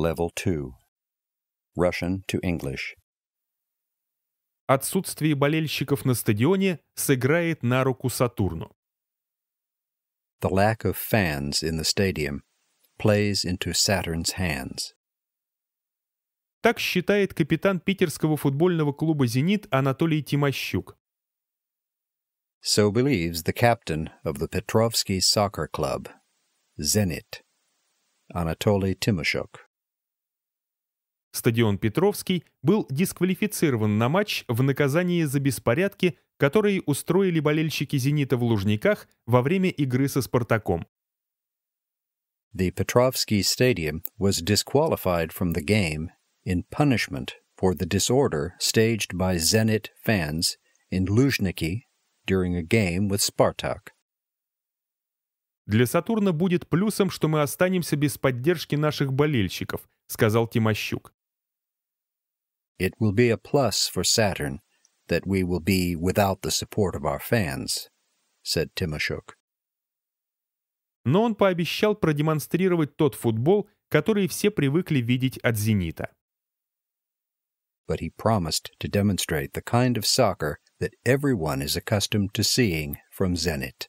Level 2. Russian to English. Отсутствие болельщиков на стадионе сыграет на руку Сатурну. The lack of fans in the stadium plays into Saturn's hands. Так считает капитан питерского футбольного клуба «Зенит» Анатолий Тимощук. So believes the captain of the Petrovsky Soccer Club, Zenit, Anatoly Timoshuk. Стадион Петровский был дисквалифицирован на матч в наказание за беспорядки, которые устроили болельщики «Зенита» в Лужниках во время игры со «Спартаком». The Petrovsky Stadium was disqualified from the game in punishment for the disorder staged by Zenit fans in Luzhniki during a game with Spartak. «Для «Сатурна» будет плюсом, что мы останемся без поддержки наших болельщиков», — сказал Тимощук. It will be a plus for Saturn that we will be without the support of our fans, said Timoshuk. Но он пообещал продемонстрировать тот футбол, который все привыкли видеть от «Зенита». But he promised to demonstrate the kind of soccer that everyone is accustomed to seeing from Zenit.